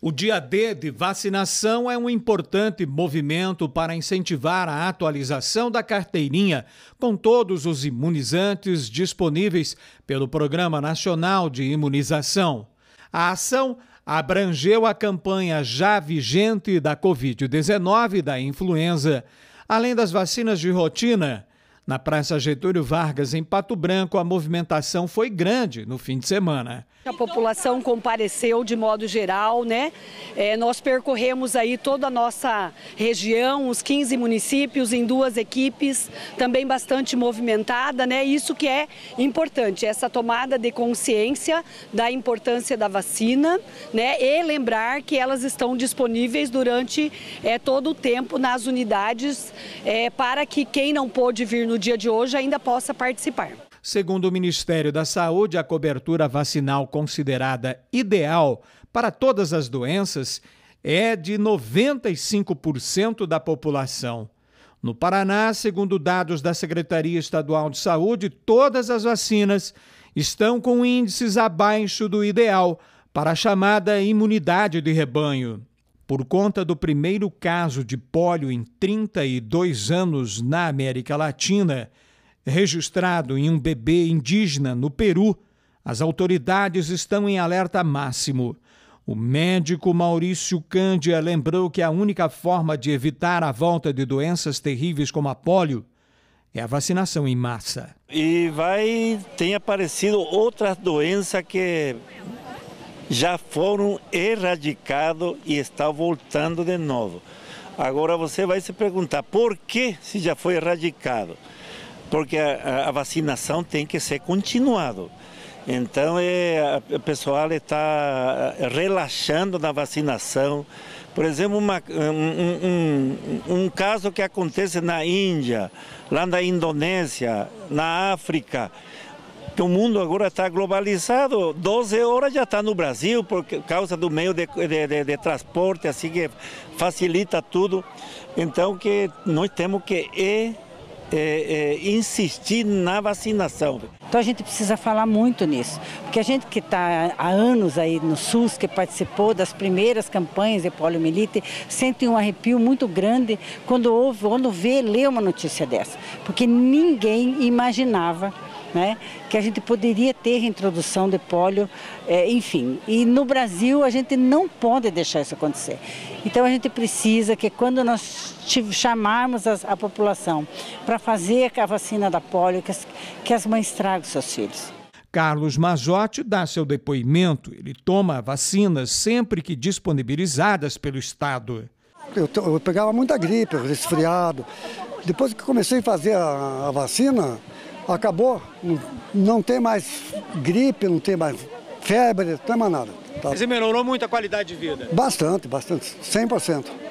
O dia D de vacinação é um importante movimento para incentivar a atualização da carteirinha com todos os imunizantes disponíveis pelo Programa Nacional de Imunização. A ação abrangeu a campanha já vigente da Covid-19 e da influenza, além das vacinas de rotina na Praça Getúlio Vargas, em Pato Branco, a movimentação foi grande no fim de semana. A população compareceu de modo geral, né? É, nós percorremos aí toda a nossa região, os 15 municípios, em duas equipes, também bastante movimentada, né? Isso que é importante, essa tomada de consciência da importância da vacina, né? E lembrar que elas estão disponíveis durante é, todo o tempo nas unidades é, para que quem não pôde vir no dia de hoje ainda possa participar. Segundo o Ministério da Saúde, a cobertura vacinal considerada ideal para todas as doenças é de 95% da população. No Paraná, segundo dados da Secretaria Estadual de Saúde, todas as vacinas estão com índices abaixo do ideal para a chamada imunidade de rebanho por conta do primeiro caso de pólio em 32 anos na América Latina, registrado em um bebê indígena no Peru, as autoridades estão em alerta máximo. O médico Maurício Cândia lembrou que a única forma de evitar a volta de doenças terríveis como a pólio é a vacinação em massa. E vai tem aparecido outra doença que já foram erradicados e está voltando de novo. Agora você vai se perguntar por que se já foi erradicado? Porque a, a vacinação tem que ser continuada. Então é, o pessoal está eh, relaxando na vacinação. Por exemplo, uma, um, um, um, caso que acontece na Índia, lá na Indonésia, na África, que o mundo agora está globalizado. 12 horas já está no Brasil por causa do meio de, de, de, de, transporte, assim que facilita tudo. Então que nós temos que é, é, é, insistir na vacinação. Então a gente precisa falar muito nisso, porque a gente que está há anos aí no SUS, que participou das primeiras campanhas de poliomielite, sente um arrepio muito grande quando ouve, quando vê, lê uma notícia dessa, porque ninguém imaginava né? que a gente poderia ter introdução de pólio, é, enfim. E no Brasil a gente não pode deixar isso acontecer. Então a gente precisa que quando nós chamarmos a, a população para fazer a vacina da polio, que as, que as mães tragam seus filhos. Carlos Mazotti dá seu depoimento. Ele toma vacinas sempre que disponibilizadas pelo Estado. Eu, eu pegava muita gripe, resfriado. Depois que comecei a fazer a, a vacina, acabou, não tem mais gripe, não tem mais febre, não tem mais nada. Tá? Mas melhorou muito a qualidade de vida? Bastante, bastante, 100%.